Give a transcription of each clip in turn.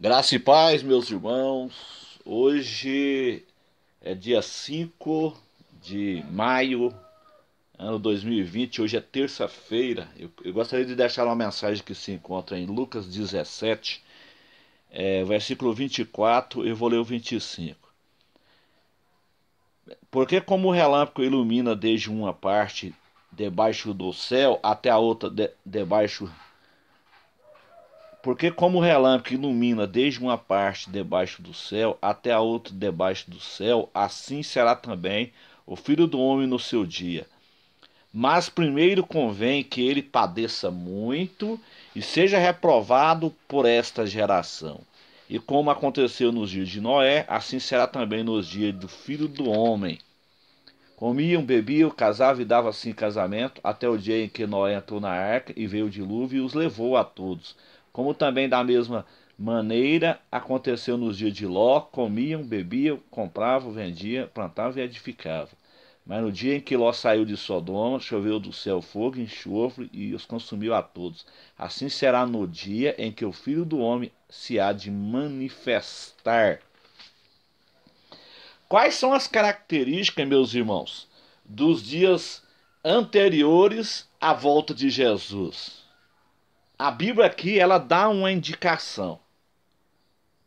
Graça e paz, meus irmãos. Hoje é dia 5 de maio, ano 2020. Hoje é terça-feira. Eu, eu, gostaria de deixar uma mensagem que se encontra em Lucas 17, é, versículo 24. Eu vou ler o 25. Porque, como o relâmpago ilumina desde uma parte debaixo do céu até a outra de, debaixo do porque como o relâmpago ilumina desde uma parte debaixo do céu até a outra debaixo do céu, assim será também o Filho do Homem no seu dia. Mas primeiro convém que ele padeça muito e seja reprovado por esta geração. E como aconteceu nos dias de Noé, assim será também nos dias do Filho do Homem. Comiam, bebiam, casavam e davam assim casamento, até o dia em que Noé entrou na arca e veio o dilúvio e os levou a todos como também da mesma maneira aconteceu nos dias de Ló, comiam, bebiam, compravam, vendiam, plantavam e edificavam. Mas no dia em que Ló saiu de Sodoma, choveu do céu fogo, enxofre e os consumiu a todos. Assim será no dia em que o filho do homem se há de manifestar. Quais são as características, meus irmãos, dos dias anteriores à volta de Jesus? a Bíblia aqui ela dá uma indicação.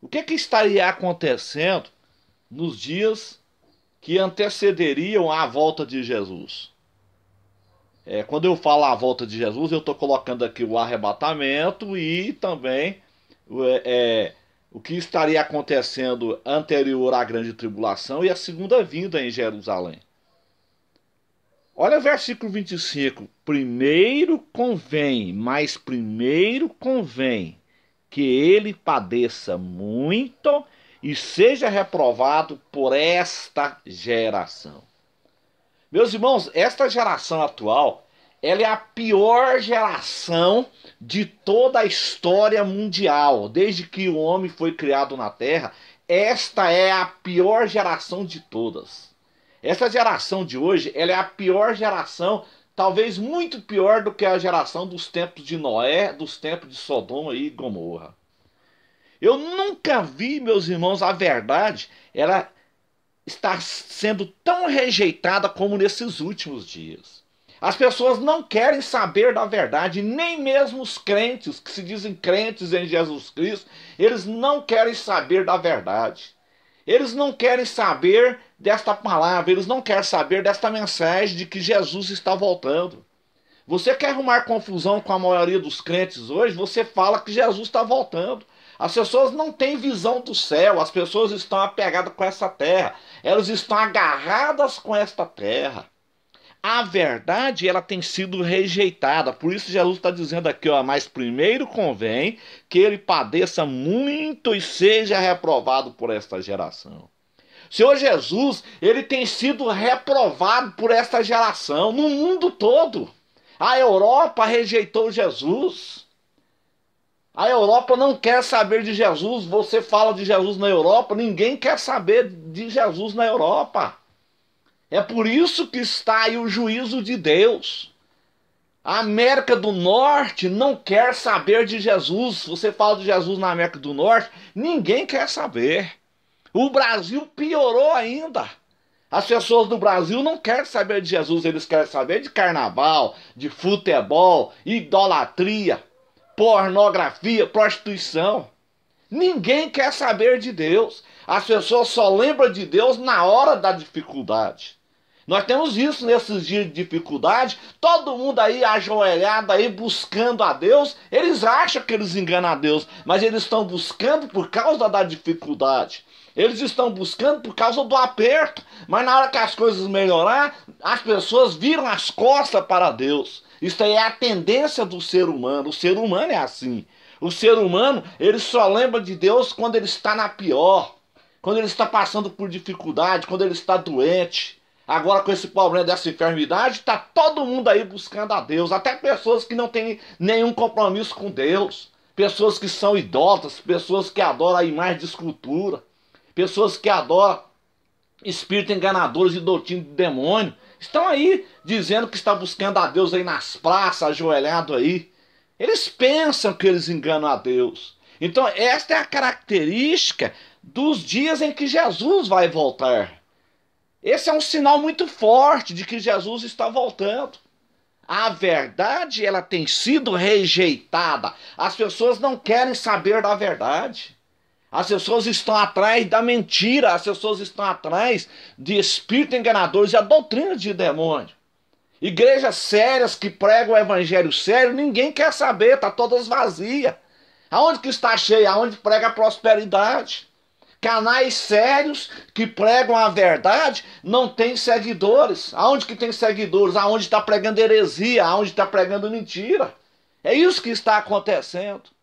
O que, é que estaria acontecendo nos dias que antecederiam a volta de Jesus? É, quando eu falo a volta de Jesus, eu estou colocando aqui o arrebatamento e também é, é, o que estaria acontecendo anterior à grande tribulação e a segunda vinda em Jerusalém. Olha o versículo 25. Primeiro convém, mas primeiro convém que ele padeça muito e seja reprovado por esta geração. Meus irmãos, esta geração atual, ela é a pior geração de toda a história mundial. Desde que o homem foi criado na Terra, esta é a pior geração de todas. Essa geração de hoje, ela é a pior geração, talvez muito pior do que a geração dos tempos de Noé, dos tempos de Sodoma e Gomorra. Eu nunca vi, meus irmãos, a verdade, ela está sendo tão rejeitada como nesses últimos dias. As pessoas não querem saber da verdade, nem mesmo os crentes que se dizem crentes em Jesus Cristo, eles não querem saber da verdade. Eles não querem saber desta palavra, eles não querem saber desta mensagem de que Jesus está voltando. Você quer arrumar confusão com a maioria dos crentes hoje? Você fala que Jesus está voltando. As pessoas não têm visão do céu, as pessoas estão apegadas com essa terra, elas estão agarradas com esta terra. A verdade ela tem sido rejeitada, por isso Jesus está dizendo aqui, ó, mas primeiro convém que ele padeça muito e seja reprovado por esta geração. Senhor Jesus, ele tem sido reprovado por esta geração, no mundo todo. A Europa rejeitou Jesus. A Europa não quer saber de Jesus. Você fala de Jesus na Europa, ninguém quer saber de Jesus na Europa. É por isso que está aí o juízo de Deus. A América do Norte não quer saber de Jesus. Você fala de Jesus na América do Norte, ninguém quer saber. O Brasil piorou ainda. As pessoas do Brasil não querem saber de Jesus, eles querem saber de carnaval, de futebol, idolatria, pornografia, prostituição. Ninguém quer saber de Deus. As pessoas só lembram de Deus na hora da dificuldade. Nós temos isso nesses dias de dificuldade, todo mundo aí ajoelhado aí buscando a Deus. Eles acham que eles enganam a Deus, mas eles estão buscando por causa da dificuldade. Eles estão buscando por causa do aperto, mas na hora que as coisas melhorar, as pessoas viram as costas para Deus. Isso aí é a tendência do ser humano. O ser humano é assim. O ser humano, ele só lembra de Deus quando ele está na pior, quando ele está passando por dificuldade, quando ele está doente. Agora, com esse problema dessa enfermidade, está todo mundo aí buscando a Deus, até pessoas que não têm nenhum compromisso com Deus, pessoas que são idosas, pessoas que adoram a imagem de escultura pessoas que adoram espíritos enganadores e doutrina do demônio, estão aí dizendo que está buscando a Deus aí nas praças, ajoelhado aí. Eles pensam que eles enganam a Deus. Então, esta é a característica dos dias em que Jesus vai voltar. Esse é um sinal muito forte de que Jesus está voltando. A verdade, ela tem sido rejeitada. As pessoas não querem saber da verdade. As pessoas estão atrás da mentira, as pessoas estão atrás de espíritos enganadores e a doutrina de demônio. Igrejas sérias que pregam o evangelho sério, ninguém quer saber, tá todas vazias. Aonde que está cheia? Aonde prega a prosperidade? Canais sérios que pregam a verdade não tem seguidores. Aonde que tem seguidores? Aonde está pregando heresia? Aonde está pregando mentira? É isso que está acontecendo.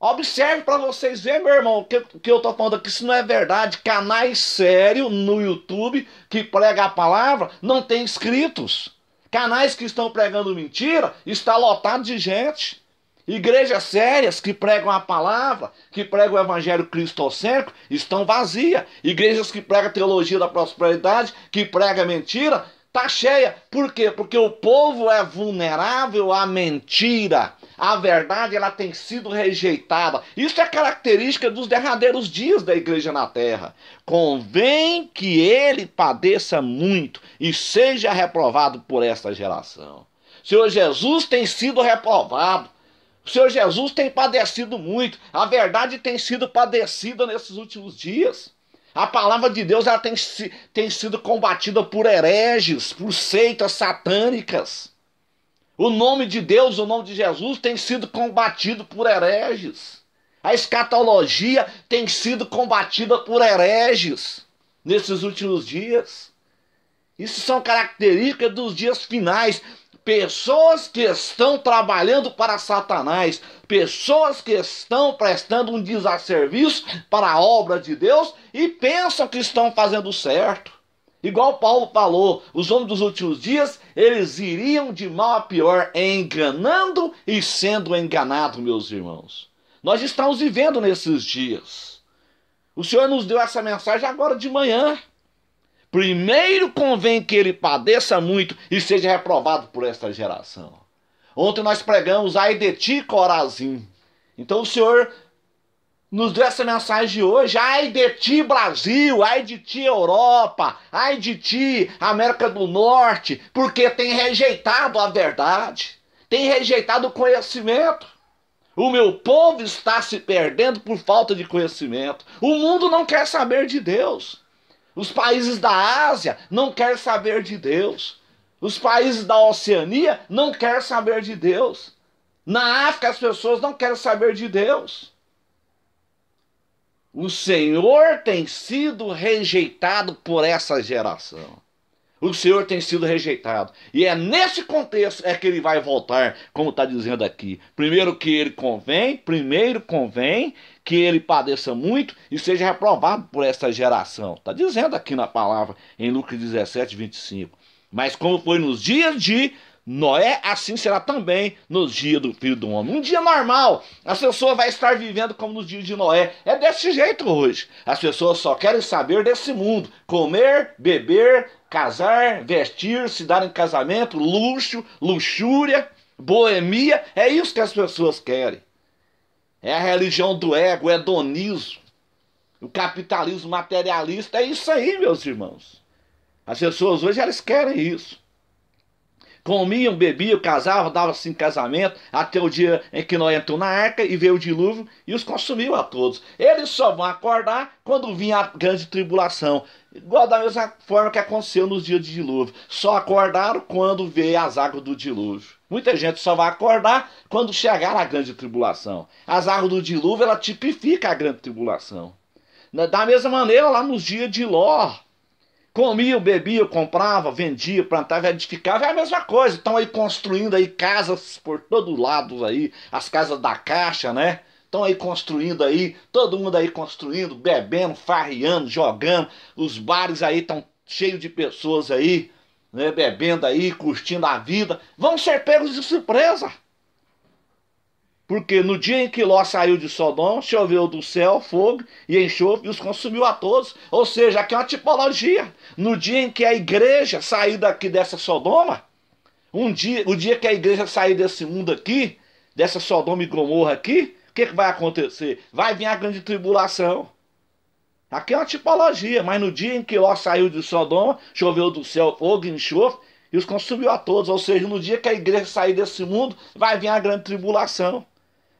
Observe para vocês verem, meu irmão, que, que eu tô falando aqui, isso não é verdade. Canais sérios no YouTube que prega a palavra não tem inscritos. Canais que estão pregando mentira está lotado de gente. Igrejas sérias que pregam a palavra, que pregam o evangelho cristocêntrico, estão vazias. Igrejas que pregam teologia da prosperidade, que pregam mentira, tá cheia. Por quê? Porque o povo é vulnerável à mentira a verdade ela tem sido rejeitada. Isso é característica dos derradeiros dias da igreja na terra. Convém que ele padeça muito e seja reprovado por esta geração. O Senhor Jesus tem sido reprovado. O Senhor Jesus tem padecido muito. A verdade tem sido padecida nesses últimos dias. A palavra de Deus ela tem, tem sido combatida por hereges, por seitas satânicas. O nome de Deus, o nome de Jesus tem sido combatido por hereges. A escatologia tem sido combatida por hereges nesses últimos dias. Isso são características dos dias finais. Pessoas que estão trabalhando para Satanás, pessoas que estão prestando um desasserviço para a obra de Deus e pensam que estão fazendo certo. Igual Paulo falou, os homens dos últimos dias, eles iriam de mal a pior, enganando e sendo enganados, meus irmãos. Nós estamos vivendo nesses dias. O Senhor nos deu essa mensagem agora de manhã. Primeiro convém que ele padeça muito e seja reprovado por esta geração. Ontem nós pregamos, ai de ti, Corazim. Então o Senhor nos deu essa mensagem de hoje. Ai de ti, Brasil! Ai de ti, Europa! Ai de ti, América do Norte! Porque tem rejeitado a verdade, tem rejeitado o conhecimento. O meu povo está se perdendo por falta de conhecimento. O mundo não quer saber de Deus. Os países da Ásia não querem saber de Deus. Os países da Oceania não querem saber de Deus. Na África as pessoas não querem saber de Deus. O Senhor tem sido rejeitado por essa geração. O Senhor tem sido rejeitado. E é nesse contexto é que ele vai voltar, como está dizendo aqui. Primeiro que ele convém, primeiro convém que ele padeça muito e seja reprovado por essa geração. Está dizendo aqui na palavra, em Lucas 17, 25. Mas como foi nos dias de Noé assim será também nos dias do Filho do Homem. Um dia normal, as pessoas vai estar vivendo como nos dias de Noé. É desse jeito hoje. As pessoas só querem saber desse mundo: comer, beber, casar, vestir, se dar em casamento, luxo, luxúria, boemia. É isso que as pessoas querem. É a religião do ego, o hedonismo, o capitalismo materialista. É isso aí, meus irmãos. As pessoas hoje elas querem isso comiam, bebiam, casavam, davam-se em assim casamento, até o dia em que Noé entrou na arca e veio o dilúvio e os consumiu a todos. Eles só vão acordar quando vinha a grande tribulação. Igual da mesma forma que aconteceu nos dias de dilúvio. Só acordaram quando veio as águas do dilúvio. Muita gente só vai acordar quando chegar a grande tribulação. As águas do dilúvio, ela tipifica a grande tribulação. Da mesma maneira, lá nos dias de Ló, Comia, bebia, comprava, vendia, plantava, edificava, é a mesma coisa. Estão aí construindo aí casas por todo lado aí, as casas da caixa, né? Estão aí construindo aí, todo mundo aí construindo, bebendo, farriando, jogando. Os bares aí estão cheios de pessoas aí, né, bebendo aí, curtindo a vida. Vão ser pegos de surpresa. Porque no dia em que Ló saiu de Sodom, choveu do céu fogo e enxofre e os consumiu a todos. Ou seja, aqui é uma tipologia. No dia em que a igreja sair daqui dessa Sodoma, um dia, o dia que a igreja sair desse mundo aqui, dessa Sodoma e Gomorra aqui, o que, que vai acontecer? Vai vir a grande tribulação. Aqui é uma tipologia, mas no dia em que Ló saiu de Sodoma, choveu do céu fogo e enxofre e os consumiu a todos. Ou seja, no dia que a igreja sair desse mundo, vai vir a grande tribulação.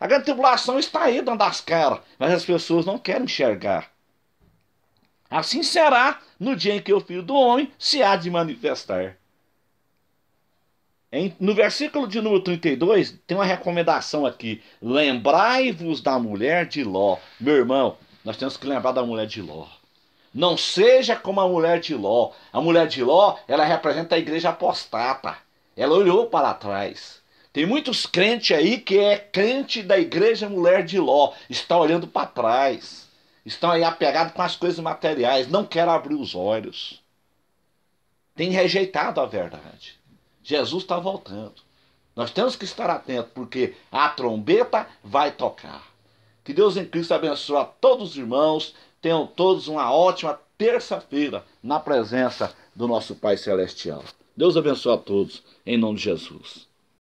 A grande tribulação está aí dando as caras, mas as pessoas não querem enxergar. Assim será no dia em que o Filho do Homem se há de manifestar. Em, no versículo de número 32, tem uma recomendação aqui. Lembrai-vos da mulher de Ló. Meu irmão, nós temos que lembrar da mulher de Ló. Não seja como a mulher de Ló. A mulher de Ló, ela representa a igreja apostata. Ela olhou para trás. Tem muitos crentes aí que é crente da igreja mulher de Ló, está olhando para trás, estão aí apegados com as coisas materiais, não quer abrir os olhos. Tem rejeitado a verdade. Jesus está voltando. Nós temos que estar atentos, porque a trombeta vai tocar. Que Deus em Cristo abençoe a todos os irmãos. Tenham todos uma ótima terça-feira na presença do nosso Pai Celestial. Deus abençoe a todos, em nome de Jesus.